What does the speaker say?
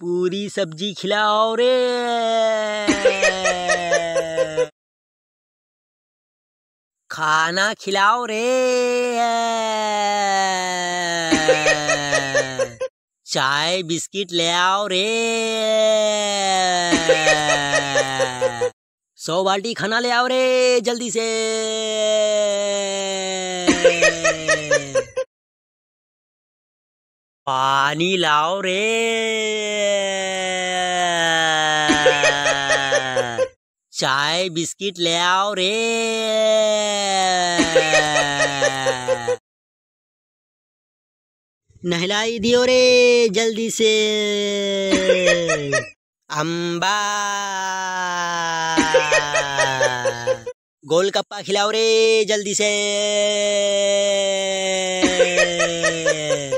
पूरी सब्जी खिलाओ रे खाना खिलाओ रे चाय बिस्किट ले आओ रे सौ बाल्टी खाना ले आओ रे जल्दी से पानी लाओ रे चाय बिस्किट ले आओ रे नहलाई दियो रे जल्दी से अम्बा गोलगप्पा खिलाओ रे जल्दी से